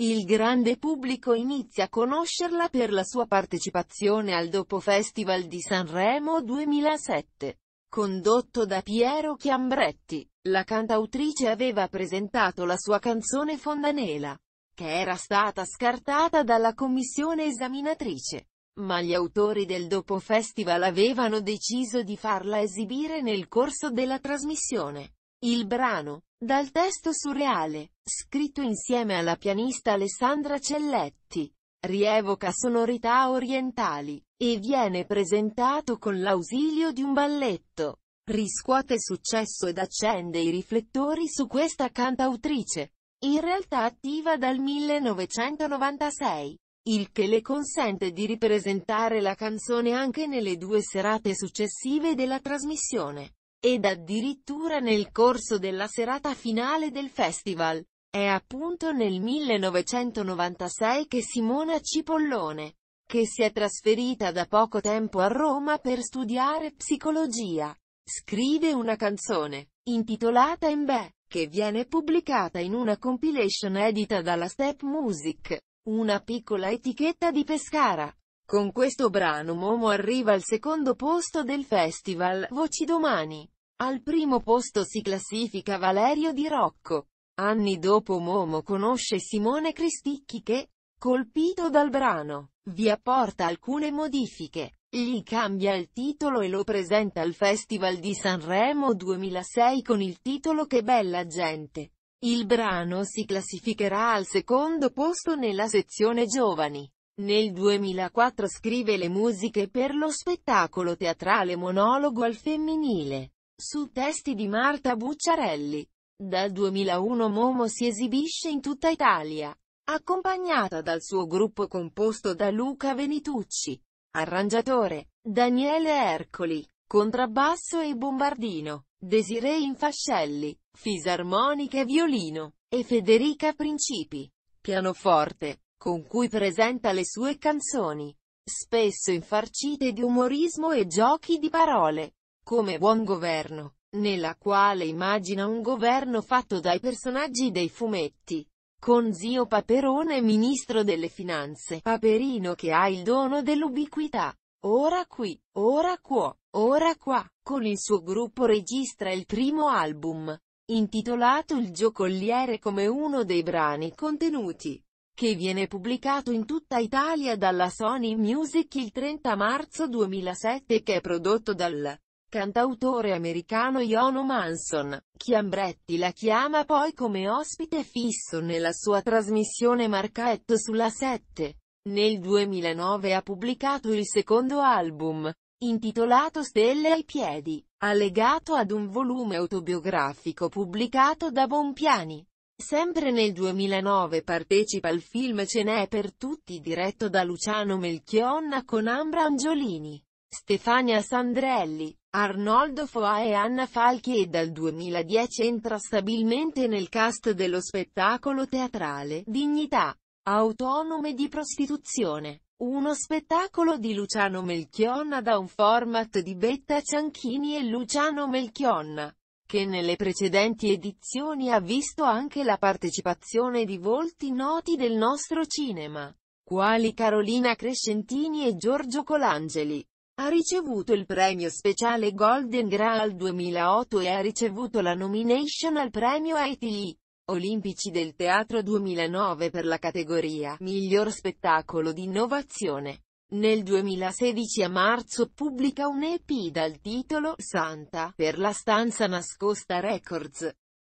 Il grande pubblico inizia a conoscerla per la sua partecipazione al Dopo Festival di Sanremo 2007. Condotto da Piero Chiambretti, la cantautrice aveva presentato la sua canzone Fondanela, che era stata scartata dalla commissione esaminatrice ma gli autori del dopo festival avevano deciso di farla esibire nel corso della trasmissione. Il brano, dal testo surreale, scritto insieme alla pianista Alessandra Celletti, rievoca sonorità orientali, e viene presentato con l'ausilio di un balletto. Riscuote successo ed accende i riflettori su questa cantautrice, in realtà attiva dal 1996, il che le consente di ripresentare la canzone anche nelle due serate successive della trasmissione. Ed addirittura nel corso della serata finale del festival. È appunto nel 1996 che Simona Cipollone, che si è trasferita da poco tempo a Roma per studiare psicologia, scrive una canzone, intitolata Embè, che viene pubblicata in una compilation edita dalla Step Music, una piccola etichetta di Pescara. Con questo brano Momo arriva al secondo posto del festival, Voci Domani. Al primo posto si classifica Valerio Di Rocco. Anni dopo Momo conosce Simone Cristicchi che, colpito dal brano, vi apporta alcune modifiche. Gli cambia il titolo e lo presenta al Festival di Sanremo 2006 con il titolo Che bella gente. Il brano si classificherà al secondo posto nella sezione giovani. Nel 2004 scrive le musiche per lo spettacolo teatrale Monologo al femminile, su testi di Marta Bucciarelli. Dal 2001 Momo si esibisce in tutta Italia, accompagnata dal suo gruppo composto da Luca Venitucci, arrangiatore, Daniele Ercoli, contrabbasso e bombardino, Desiree Infascelli, fisarmonica e violino, e Federica Principi, pianoforte con cui presenta le sue canzoni, spesso infarcite di umorismo e giochi di parole, come Buon Governo, nella quale immagina un governo fatto dai personaggi dei fumetti, con zio Paperone ministro delle finanze, Paperino che ha il dono dell'ubiquità, ora qui, ora qua, ora qua, con il suo gruppo registra il primo album, intitolato Il giocoliere come uno dei brani contenuti che viene pubblicato in tutta Italia dalla Sony Music il 30 marzo 2007 e che è prodotto dal cantautore americano Iono Manson. Chiambretti la chiama poi come ospite fisso nella sua trasmissione Marquette sulla 7. Nel 2009 ha pubblicato il secondo album, intitolato Stelle ai piedi, allegato ad un volume autobiografico pubblicato da Bompiani. Sempre nel 2009 partecipa al film Ce n'è per tutti diretto da Luciano Melchionna con Ambra Angiolini, Stefania Sandrelli, Arnoldo Foa e Anna Falchi e dal 2010 entra stabilmente nel cast dello spettacolo teatrale Dignità, autonome di prostituzione. Uno spettacolo di Luciano Melchionna da un format di Betta Cianchini e Luciano Melchionna che nelle precedenti edizioni ha visto anche la partecipazione di volti noti del nostro cinema, quali Carolina Crescentini e Giorgio Colangeli. Ha ricevuto il premio speciale Golden Graal 2008 e ha ricevuto la nomination al premio ITI, Olimpici del Teatro 2009 per la categoria Miglior Spettacolo di Innovazione. Nel 2016 a marzo pubblica un EP dal titolo Santa per la stanza nascosta Records.